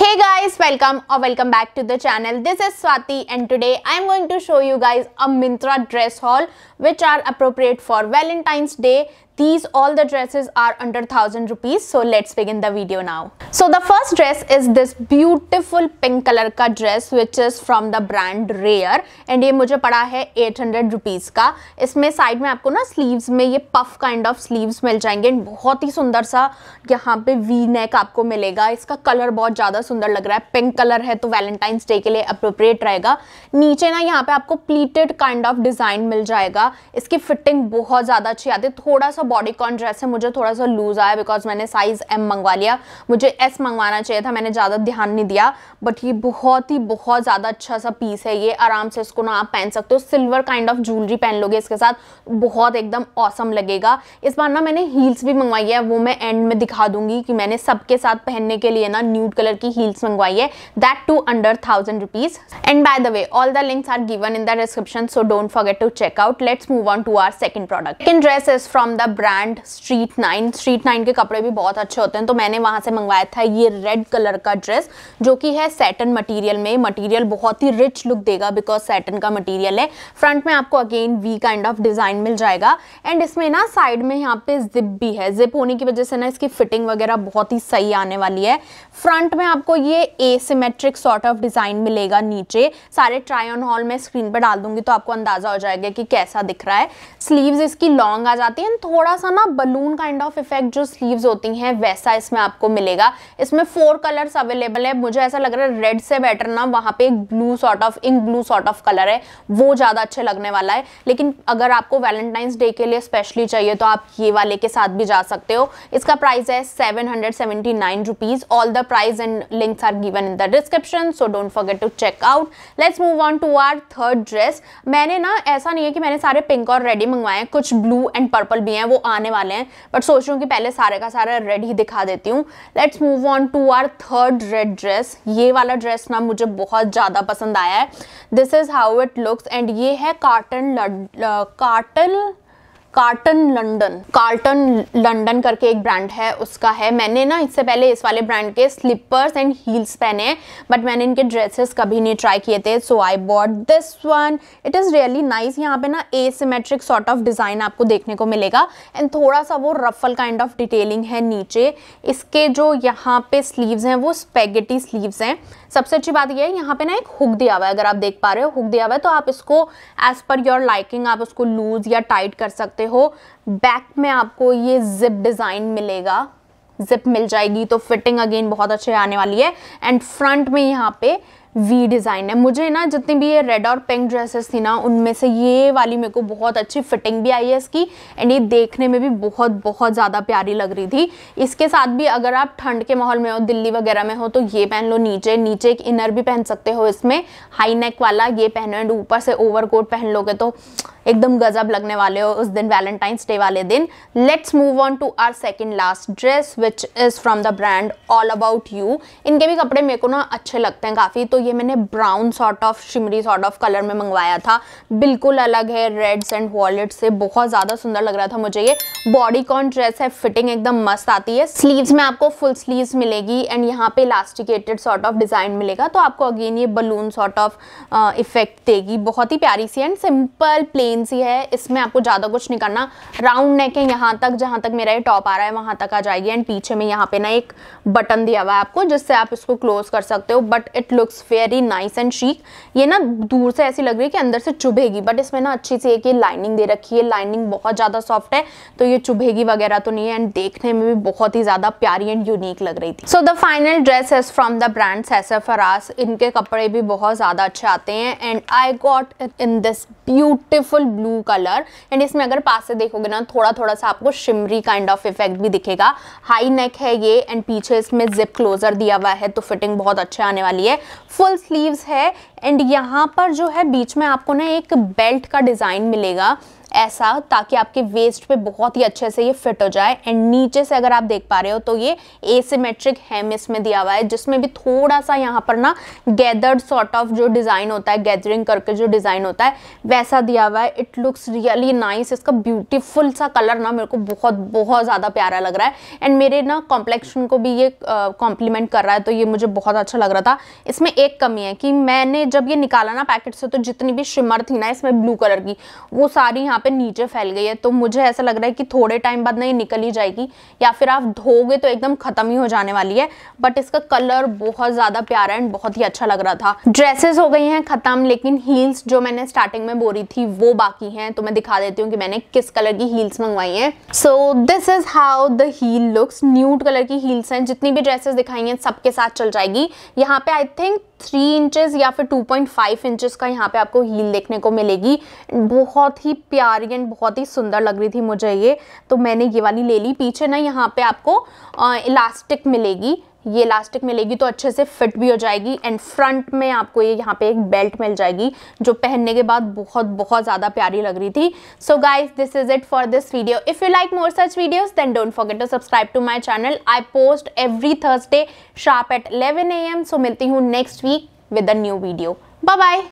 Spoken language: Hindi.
Hey guys, welcome or welcome back to the channel. This is Swati and today I am going to show you guys a Mintra dress haul which are appropriate for Valentine's Day. These all the dresses are under 1000 rupees so let's begin the video now. So the first dress is this beautiful pink color का dress which is from the brand Rare and ये मुझे पड़ा है 800 rupees का इसमें side में आपको ना sleeves में ये puff kind of sleeves मिल जाएंगे बहुत ही सुंदर सा यहाँ पे v neck आपको मिलेगा इसका color बहुत ज़्यादा सुंदर लग रहा है pink color है तो valentine's day के लिए appropriate रहेगा नीचे ना यहाँ पे आपको pleated kind of design मिल जाएगा इसकी fitting बहुत ज़्यादा अच्छी आती है थोड़ा सा बॉडी कॉन ड्रेस है मुझे थोड़ा सा लूज़ आया बिकॉज मैंने साइज़ एम मंगवा लिया मुझे एस मंगवाना चाहिए था मैंने ज़्यादा ध्यान नहीं दिया बट ये बहुत ही बहुत ज़्यादा अच्छा सा पीस है ये आराम से इसको ना आप पहन सकते हो सिल्वर काइंड ऑफ ज्वेलरी पहन लोगे इसके साथ बहुत एकदम ऑसम लगेगा इस बार ना मैंने हील्स भी मंगवाई है वो मैं एंड में दिखा दूंगी कि मैंने सबके साथ पहनने के लिए ना न्यूड कलर की हील्स मंगवाई है that too under thousand rupees and by the way all the links are given in the description so don't forget to check out let's move on to our second product in dress is from the brand street nine street nine के कपड़े भी बहुत अच्छे होते हैं तो मैंने वहाँ से मंगवाया था ये रेड कलर का ड्रेस जो कि है सैटन मटेरियल में मटेरियल बहुत ही रिच लुक देगा बिकॉज सैटन का मटेरियल है फ्रंट में आपको again V kind of design मिल जाएगा एंड इसमें ना साइड में यहाँ पे जिप भी है जिप होने की वजह से ना इसकी फिटिंग वगैरह बहुत ही सही आने वाली है फ्रंट में आपको ये ए सीमेट्रिक सॉर्ट ऑफ डिज़ाइन मिलेगा नीचे सारे ट्राई ऑन हॉल मैं स्क्रीन पर डाल दूंगी तो आपको अंदाज़ा हो जाएगा कि कैसा दिख रहा है स्लीव्स इसकी लॉन्ग आ जाती है एंड थोड़ा थोड़ा सा ना बलून काइंड ऑफ इफेक्ट जो स्लीव्स होती हैं वैसा इसमें आपको मिलेगा इसमें फोर कलर्स अवेलेबल है मुझे ऐसा लग रहा है रेड से बेटर ना वहाँ पे एक blue sort of ink blue sort of colour है वो ज़्यादा अच्छे लगने वाला है लेकिन अगर आपको वैलेंटाइंस डे के लिए स्पेशली चाहिए तो आप ये वाले के साथ भी जा सकते हो इसका प्राइस है seven hundred all the prices and links are given in the description so don't forget to check out let's move on to our third dress मैंने ना ऐसा नहीं है कि मैंने सारे पिंक और रेडी मंगवाए हैं कुछ ब्लू एंड पर्पल भी हैं वो वो आने वाले हैं बट सोच रही हूँ कि पहले सारे का सारा रेड ही दिखा देती हूँ let's move on to our third red dress ये वाला ड्रेस ना मुझे बहुत ज़्यादा पसंद आया है this is how it looks and ये है कार्टन लड Carlton Carlton London Carlton London करके एक ब्रांड है उसका है मैंने ना इससे पहले इस वाले ब्रांड के स्लीपर्स एंड हील्स पहने बट मैंने इनके ड्रेसेस कभी नहीं ट्राई किए थे so I bought this one it is really nice यहाँ पे ना a symmetric sort of design आपको देखने को मिलेगा एंड थोड़ा सा वो रफल काइंड ऑफ डिटेलिंग है नीचे इसके जो यहाँ पे स्लीव्स हैं वो स्पेगेटी स्लीव्स हैं सबसे अच्छी बात यह है यहाँ पे ना एक हुक दिया हुआ है अगर आप देख पा रहे हो हुक दिया हुआ है तो आप इसको एज पर योर लाइकिंग आप उसको लूज या टाइट कर सकते चाहते हो बैक में आपको ये जिप डिज़ाइन मिलेगा जिप मिल जाएगी तो फिटिंग अगेन बहुत अच्छे आने वाली है एंड फ्रंट में यहाँ पे वी डिज़ाइन है मुझे ना जितनी भी ये रेड और पिंक ड्रेसेस थी ना उनमें से ये वाली मेरे को बहुत अच्छी फिटिंग भी आई है इसकी एंड ये देखने में भी बहुत बहुत ज़्यादा प्यारी लग रही थी इसके साथ भी अगर आप ठंड के माहौल में हो दिल्ली वगैरह में हो तो ये पहन लो नीचे नीचे एक इनर भी पहन सकते हो इसमें हाई नेक वाला ये पहनो एंड ऊपर से ओवर पहन लोगे तो एकदम गजब लगने वाले हो उस दिन वैलेंटाइंस डे वाले दिन let's move on to our second last dress which is from the brand All About You इनके भी कपड़े मेरे को ना अच्छे लगते हैं काफ़ी तो ये मैंने brown sort of shimmery sort of colour में मंगवाया था बिल्कुल अलग है रेड्स एंड वॉलेट से बहुत ज़्यादा सुंदर लग रहा था मुझे ये बॉडी कॉन ड्रेस है फिटिंग एकदम मस्त आती है स्लीव्स में आपको फुल स्लीव्स मिलेगी एंड यहाँ पे इलास्टिकेटेड सॉर्ट ऑफ डिज़ाइन मिलेगा तो आपको अगेन ये बलून सॉर्ट ऑफ इफेक्ट देगी बहुत ही प्यारी सी एंड सिंपल प्लेन प्लेन सी है इसमें आपको ज़्यादा कुछ नहीं करना राउंड नेक है यहाँ तक जहाँ तक मेरा ये टॉप आ रहा है वहाँ तक आ जाएगी एंड पीछे में यहाँ पे ना एक बटन दिया हुआ है आपको जिससे आप इसको क्लोज कर सकते हो but it looks very nice and chic ये ना दूर से ऐसी लग रही है कि अंदर से चुभेगी बट इसमें ना अच्छी सी एक ये लाइनिंग दे रखी है लाइनिंग बहुत ज़्यादा सॉफ्ट है तो ये चुभेगी वगैरह तो नहीं है एंड देखने में भी बहुत ही ज़्यादा प्यारी एंड यूनिक लग रही थी so the final dress is from the brand Sassafras इनके कपड़े भी बहुत ज़्यादा अच्छे आते हैं and I got in this beautiful blue colour एंड इसमें अगर पास से देखोगे ना थोड़ा थोड़ा सा आपको शिमरी काइंड ऑफ इफेक्ट भी दिखेगा हाई नेक है ये एंड पीछे इसमें जिप क्लोजर दिया हुआ है तो फिटिंग बहुत अच्छे आने वाली है फुल स्लीव्स है एंड यहाँ पर जो है बीच में आपको ना एक बेल्ट का डिज़ाइन मिलेगा ऐसा ताकि आपके वेस्ट पे बहुत ही अच्छे से ये फिट हो जाए एंड नीचे से अगर आप देख पा रहे हो तो ये एसिमेट्रिक हेम इसमें दिया हुआ है जिसमें भी थोड़ा सा यहाँ पर ना गैदर्ड सॉर्ट ऑफ जो डिज़ाइन होता है गैदरिंग करके जो डिज़ाइन होता है वैसा दिया हुआ है इट लुक्स रियली नाइस इसका ब्यूटीफुल सा कलर ना मेरे को बहुत बहुत ज़्यादा प्यारा लग रहा है एंड मेरे ना कॉम्प्लेक्शन को भी ये कॉम्प्लीमेंट कर रहा है तो ये मुझे बहुत अच्छा लग रहा था इसमें एक कमी है कि मैंने जब ये निकाला ना पैकेट से तो जितनी भी शिमर थी ना इसमें ब्लू कलर की वो सारी यहाँ यहाँ पे नीचे फैल गई है तो मुझे ऐसा लग रहा है कि थोड़े टाइम बाद ना ये निकल ही जाएगी या फिर आप धोगे तो एकदम ख़त्म ही हो जाने वाली है बट इसका कलर बहुत ज़्यादा प्यारा एंड बहुत ही अच्छा लग रहा था ड्रेसेस हो गई हैं ख़त्म लेकिन हील्स जो मैंने स्टार्टिंग में बोरी थी वो बाकी है तो मैं दिखा देती हूँ कि मैंने किस कलर की हील्स मंगवाई है so this is how the heel looks nude colour की हील्स हैं जितनी भी ड्रेसेस दिखाई हैं सबके साथ चल जाएगी यहाँ पे आई थिंक थ्री इंचेस या फिर टू पॉइंट फाइव इंचेस का यहाँ पे आपको हील देखने को मिलेगी बहुत ही प्यारी एंड बहुत ही सुंदर लग रही थी मुझे ये तो मैंने ये वाली ले ली पीछे ना यहाँ पे आपको इलास्टिक मिलेगी ये इलास्टिक मिलेगी तो अच्छे से फिट भी हो जाएगी एंड फ्रंट में आपको ये यहाँ पे एक बेल्ट मिल जाएगी जो पहनने के बाद बहुत बहुत ज़्यादा प्यारी लग रही थी so guys this is it for this video if you like more such videos then don't forget to subscribe to my channel I post every Thursday sharp at eleven A M so मिलती हूँ next week with a new video bye bye